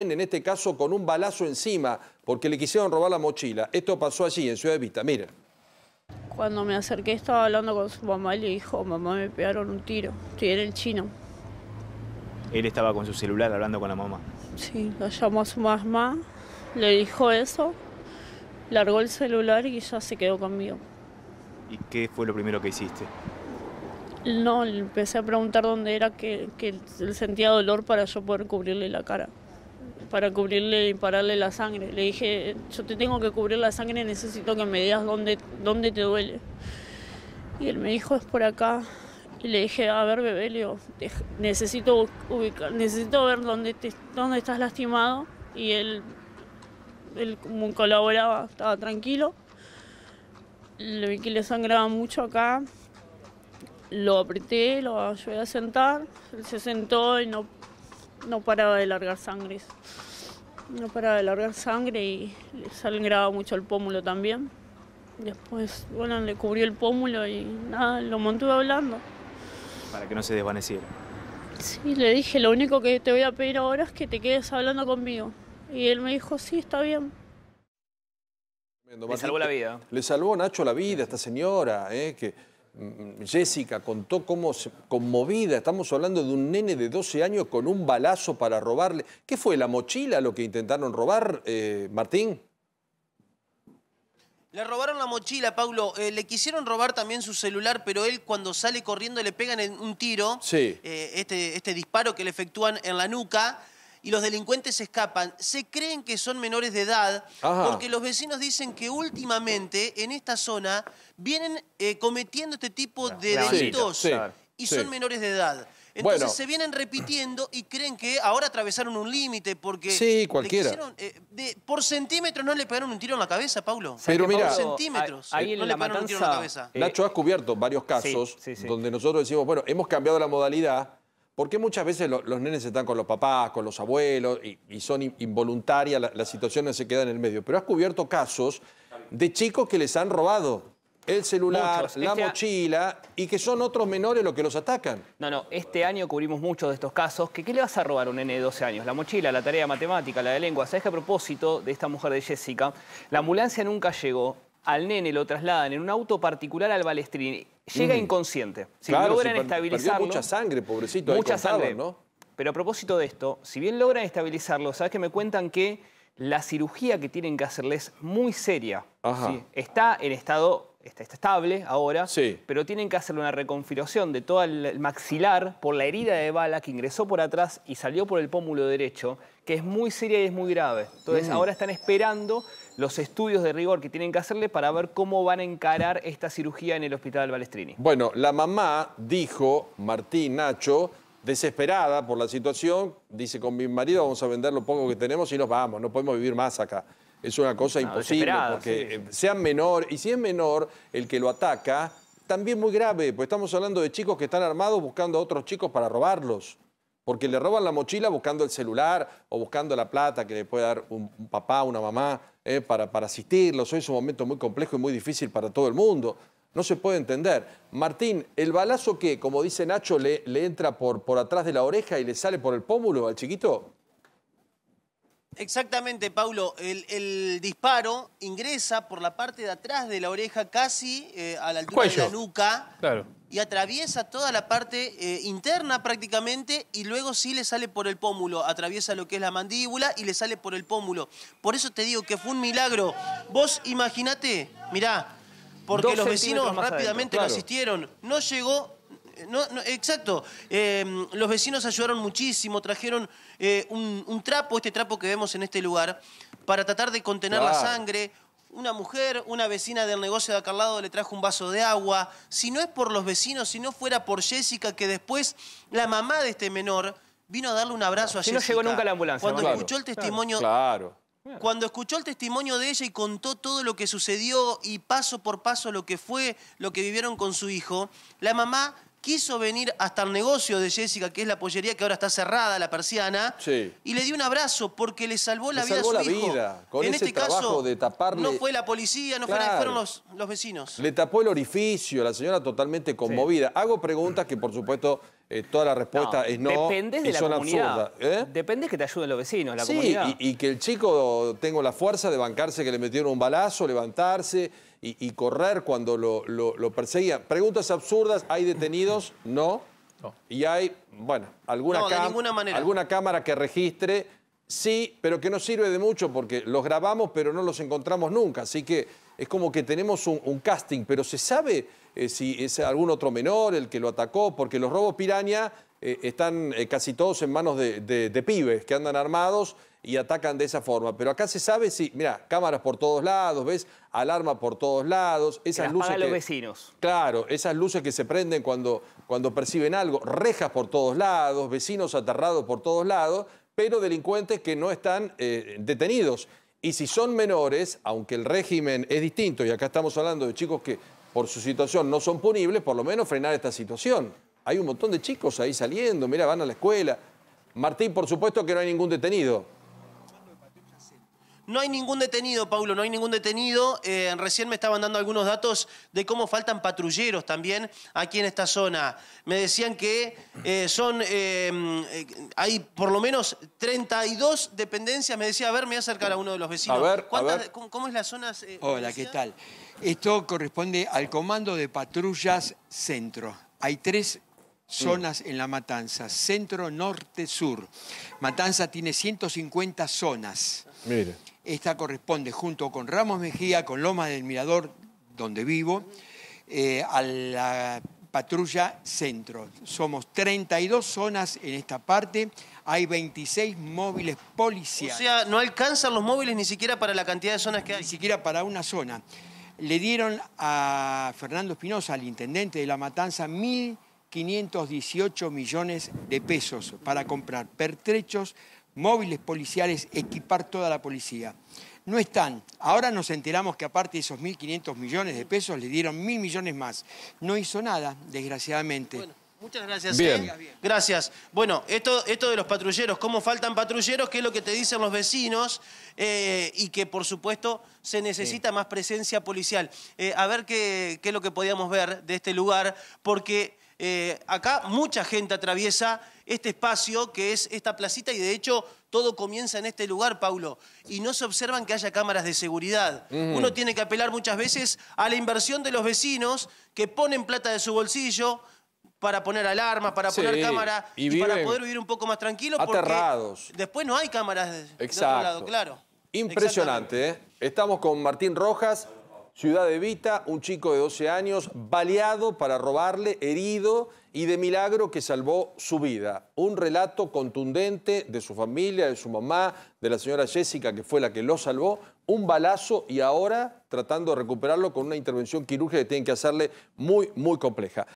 en este caso con un balazo encima, porque le quisieron robar la mochila. Esto pasó allí, en Ciudad Vista, Mira. Cuando me acerqué estaba hablando con su mamá y le dijo, mamá, me pegaron un tiro, estoy en el chino. Él estaba con su celular hablando con la mamá. Sí, la llamó a su mamá, le dijo eso, largó el celular y ya se quedó conmigo. ¿Y qué fue lo primero que hiciste? No, le empecé a preguntar dónde era que, que él sentía dolor para yo poder cubrirle la cara para cubrirle y pararle la sangre. Le dije, yo te tengo que cubrir la sangre, necesito que me digas dónde, dónde te duele. Y él me dijo, es por acá. Y le dije, a ver, bebé, necesito, necesito ver dónde, dónde estás lastimado. Y él, él colaboraba, estaba tranquilo. Le vi que le sangraba mucho acá. Lo apreté, lo ayudé a sentar. Él se sentó y no no paraba de largar sangre. No paraba de largar sangre y le sangraba mucho el pómulo también. Después, bueno, le cubrió el pómulo y nada, lo mantuve hablando. Para que no se desvaneciera. Sí, le dije, lo único que te voy a pedir ahora es que te quedes hablando conmigo. Y él me dijo, sí, está bien. Le salvó la vida. Le salvó Nacho la vida a esta señora, eh, que Jessica contó cómo conmovida, estamos hablando de un nene de 12 años con un balazo para robarle. ¿Qué fue, la mochila lo que intentaron robar, eh, Martín? Le robaron la mochila, Paulo. Eh, le quisieron robar también su celular, pero él cuando sale corriendo le pegan un tiro. Eh, este, este disparo que le efectúan en la nuca y los delincuentes escapan, se creen que son menores de edad porque los vecinos dicen que últimamente en esta zona vienen eh, cometiendo este tipo de delitos y son menores de edad. Entonces se vienen repitiendo y creen que ahora atravesaron un límite porque... Sí, cualquiera. Eh, por centímetros no le pegaron un tiro en la cabeza, Paulo. Pero mira... Por centímetros no le pegaron un tiro en la cabeza. Nacho, ha cubierto varios casos donde nosotros decimos, bueno, hemos cambiado la modalidad porque muchas veces los nenes están con los papás, con los abuelos y, son involuntarias, las situaciones se quedan en el medio? Pero has cubierto casos de chicos que les han robado el celular, la este mochila y que son otros menores los que los atacan. No, no, este año cubrimos muchos de estos casos. ¿Qué le vas a robar a un nene de 12 años? La mochila, la tarea de matemática, la de lengua. ¿Sabes que a propósito de esta mujer de Jessica, la ambulancia nunca llegó al nene lo trasladan en un auto particular al balestrín. Llega inconsciente. Si claro, logran estabilizarlo... mucha sangre, pobrecito. Mucha sangre. ¿no? Pero a propósito de esto, si bien logran estabilizarlo, ¿sabes que me cuentan que la cirugía que tienen que hacerle es muy seria? Está en estado... Está, estable ahora, sí. pero tienen que hacerle una reconfiguración de todo el maxilar por la herida de bala que ingresó por atrás y salió por el pómulo derecho, que es muy seria y es muy grave. Entonces mm. ahora están esperando los estudios de rigor que tienen que hacerle para ver cómo van a encarar esta cirugía en el hospital Balestrini. Bueno, la mamá dijo, Martín, Nacho, desesperada por la situación, dice con mi marido vamos a vender lo poco que tenemos y nos vamos, no podemos vivir más acá. Es una cosa imposible, porque eh, sea menor, y si es menor el que lo ataca, también muy grave, pues estamos hablando de chicos que están armados buscando a otros chicos para robarlos porque le roban la mochila buscando el celular o buscando la plata que le puede dar un, papá, una mamá, eh, para, para asistirlos. Hoy es un momento muy complejo y muy difícil para todo el mundo. No se puede entender. Martín, ¿el balazo que, como dice Nacho, le, le entra por, por atrás de la oreja y le sale por el pómulo al chiquito? Exactamente, Paulo. El, disparo ingresa por la parte de atrás de la oreja, casi eh, a la altura de la nuca. Y atraviesa toda la parte eh, interna prácticamente y luego sí le sale por el pómulo. Atraviesa lo que es la mandíbula y le sale por el pómulo. Por eso te digo que fue un milagro. Vos imagínate, mirá, porque los vecinos rápidamente lo asistieron. No llegó no, exacto. Em, los vecinos ayudaron muchísimo, trajeron eh, un, trapo, este trapo que vemos en este lugar, para tratar de contener la sangre. Una mujer, una vecina del negocio de acá al lado le trajo un vaso de agua. Si no es por los vecinos, si no fuera por Jessica, que después la mamá de este menor vino a darle un abrazo a Jessica. Si no llegó nunca la ambulancia. Cuando escuchó el testimonio... Claro. Cuando escuchó el testimonio de ella y contó todo lo que sucedió y paso por paso lo que fue, lo que vivieron con su hijo, la mamá quiso venir hasta el negocio de Jessica, que es la pollería que ahora está cerrada, la persiana, y le dio un abrazo porque le salvó la vida a su la Vida, en este caso, no fue la policía, no fueron los, vecinos. Le tapó el orificio, la señora totalmente conmovida. Hago preguntas que, por supuesto eh, toda la respuesta es no. Depende de la son comunidad. ¿eh? Depende que te ayuden los vecinos, la comunidad. Y, y que el chico tenga la fuerza de bancarse que le metieron un balazo, levantarse y, correr cuando lo, perseguían. Preguntas absurdas, ¿hay detenidos? No. Y hay, bueno, alguna, no, alguna cámara que registre, sí, pero que no sirve de mucho porque los grabamos pero no los encontramos nunca. Así que es como que tenemos un, casting, pero se sabe eh, si es algún otro menor el que lo atacó, porque los robos piraña eh, están eh, casi todos en manos de, pibes que andan armados y atacan de esa forma. Pero acá se sabe si, mira, cámaras por todos lados, ves, alarma por todos lados, esas luces. que, los vecinos. Claro, esas luces que se prenden cuando, cuando perciben algo, rejas por todos lados, vecinos aterrados por todos lados, pero delincuentes que no están detenidos. Y si son menores, aunque el régimen es distinto, y acá estamos hablando de chicos que por su situación no son punibles, por lo menos frenar esta situación. Hay un montón de chicos ahí saliendo, mira, van a la escuela. Martín, por supuesto que no hay ningún detenido. No hay ningún detenido, Paulo, no hay ningún detenido. Eh, recién me estaban dando algunos datos de cómo faltan patrulleros también aquí en esta zona. Me decían que eh, son, eh, mm, hay por lo menos 32 dependencias. Me decía, a ver, me voy a acercar a uno de los vecinos. A ver, Cómo, cómo, es la zona? Hola, ¿qué tal? Esto corresponde al Comando de Patrullas Centro. Hay tres zonas en la Matanza, centro, norte, sur. Matanza tiene 150 zonas. Mire. Esta corresponde junto con Ramos Mejía, con Loma del Mirador, donde vivo, eh, a la patrulla centro. Somos 32 zonas en esta parte, hay 26 móviles policiales. O sea, no alcanzan los móviles ni siquiera para la cantidad de zonas que hay. Ni siquiera para una zona. Le dieron a Fernando Espinosa, al intendente de La Matanza, 1.518 millones de pesos para comprar pertrechos, móviles policiales, equipar toda la policía. No están. Ahora nos enteramos que aparte de esos 1.500 millones de pesos, le dieron 1.000 millones más. No hizo nada, desgraciadamente. Bueno. Muchas gracias. Bien. Eh. Gracias. Bueno, esto, esto de los patrulleros, cómo faltan patrulleros, qué es lo que te dicen los vecinos eh, y que por supuesto se necesita más presencia policial. Eh, a ver qué, qué es lo que podíamos ver de este lugar, porque eh, acá mucha gente atraviesa este espacio que es esta placita y de hecho todo comienza en este lugar, Paulo. Y no se observan que haya cámaras de seguridad. Uno tiene que apelar muchas veces a la inversión de los vecinos que ponen plata de su bolsillo para poner alarma, para poner cámara y, para poder vivir un poco más tranquilo. después no hay cámaras de, Exacto. lado, claro. Impresionante. ¿eh? Estamos con Martín Rojas. Ciudad de Vita, un chico de 12 años baleado para robarle, herido y de milagro que salvó su vida. Un relato contundente de su familia, de su mamá, de la señora Jessica, que fue la que lo salvó. Un balazo y ahora tratando de recuperarlo con una intervención quirúrgica que tienen que hacerle muy, muy compleja.